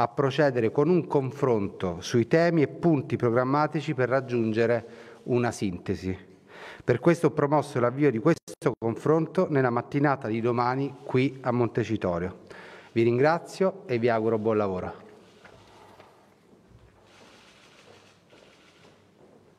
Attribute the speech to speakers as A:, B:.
A: a procedere con un confronto sui temi e punti programmatici per raggiungere una sintesi. Per questo ho promosso l'avvio di questo confronto nella mattinata di domani qui a Montecitorio. Vi ringrazio e vi auguro buon lavoro.